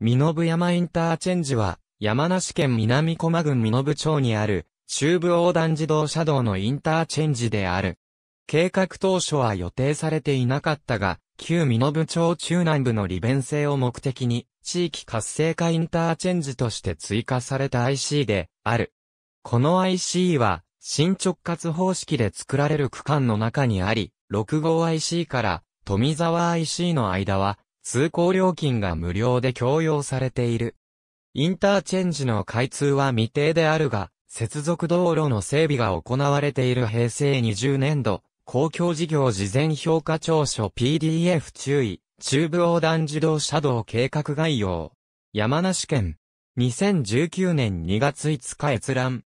身延山インターチェンジは、山梨県南駒郡身延町にある、中部横断自動車道のインターチェンジである。計画当初は予定されていなかったが、旧身延町中南部の利便性を目的に、地域活性化インターチェンジとして追加された IC である。この IC は、新直轄方式で作られる区間の中にあり、6号 IC から富沢 IC の間は、通行料金が無料で供用されている。インターチェンジの開通は未定であるが、接続道路の整備が行われている平成20年度、公共事業事前評価調書 PDF 注意、中部横断自動車道計画概要。山梨県。2019年2月5日閲覧。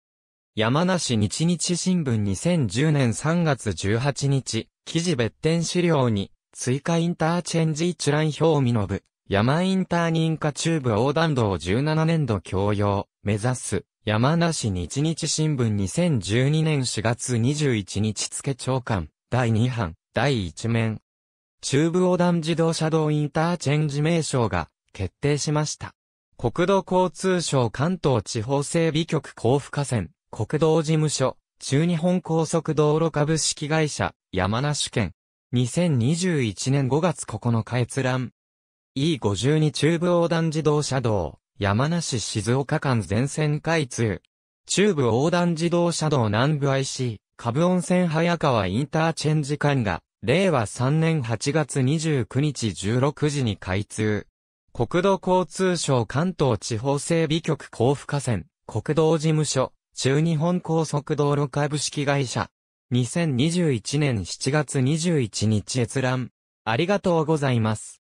山梨日日新聞2010年3月18日、記事別典資料に、追加インターチェンジ一覧表見の部、山インター認可中部横断道17年度共用、目指す、山梨日日新聞2012年4月21日付長官、第2版、第1面。中部横断自動車道インターチェンジ名称が決定しました。国土交通省関東地方整備局交付河川、国道事務所、中日本高速道路株式会社、山梨県、2021年5月9日閲覧。E52 中部横断自動車道、山梨静岡間全線開通。中部横断自動車道南部 IC、株温泉早川インターチェンジ間が、令和3年8月29日16時に開通。国土交通省関東地方整備局交付河川、国道事務所、中日本高速道路株式会社、2021年7月21日閲覧。ありがとうございます。